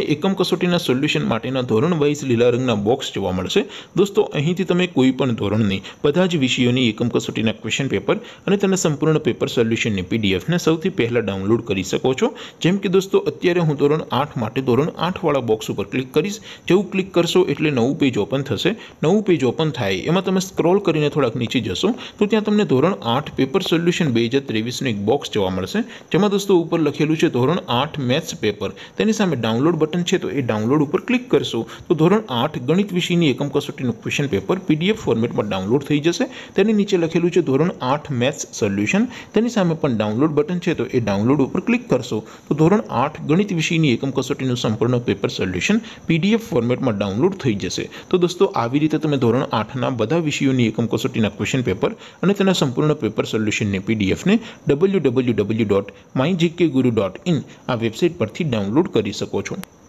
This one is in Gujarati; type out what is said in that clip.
તમને એકમ કસોટીના સોલ્યુશન માટેના ધોરણ વાઇઝ લીલા રંગના બોક્સ જોવા મળશે દોસ્તો અહીંથી તમે કોઈ પણ ધોરણની બધા જ વિષયોની એકમ કસોટીના ક્વેશ્ચન પેપર અને તેના સંપૂર્ણ પેપર સોલ્યુશનની પીડીએફને સૌથી પહેલાં ડાઉનલોડ કરી શકો છો જેમ કે દોસ્તો અત્યારે હું ધોરણ આઠ માટે ધોરણ આઠવાળા બોક્સ ઉપર ક્લિક કરીશ જેવું ક્લિક કરશો એટલે નવું પેજ ઓપન થશે નવું પેજ ઓપન થાય એમાં તમે સ્ક્રોલ કરીને થોડાક નીચે જશો તો ત્યાં તમને ધોરણ આઠ પેપર સોલ્યુશન બે હજાર ત્રેવીસનું એક બોક્સ જોવા મળશે જેમાં દોસ્તો ઉપર લખેલું છે ધોરણ આઠ મેથ્સ પેપર તેની સામે ડાઉનલોડ બટન બટન છે તો એ ડાઉનલોડ ઉપર ક્લિક કરશો તો ધોરણ આઠ ગણિત વિષયની એકમ કસોટીનું ક્વેશ્ચન પેપર પીડીએફ ફોર્મેટમાં ડાઉનલોડ થઈ જશે તેની નીચે લખેલું છે ધોરણ આઠ મેથ્સ સોલ્યુશન તેની સામે પણ ડાઉનલોડ બટન છે તો એ ડાઉનલોડ ઉપર ક્લિક કરશો તો ધોરણ આઠ ગણિત વિષયની એકમ કસોટીનું સંપૂર્ણ પેપર સોલ્યુશન પીડીએફ ફોર્મેટમાં ડાઉનલોડ થઈ જશે તો દોસ્તો આવી રીતે તમે ધોરણ આઠના બધા વિષયોની એકમ કસોટીના ક્વેશ્ચન પેપર અને તેના સંપૂર્ણ પેપર સોલ્યુશનની પીડીએફને W W W dot my GK guru dot in આ વેબસાઇટ પરથી ડાઉનલોડ કરી શકો છો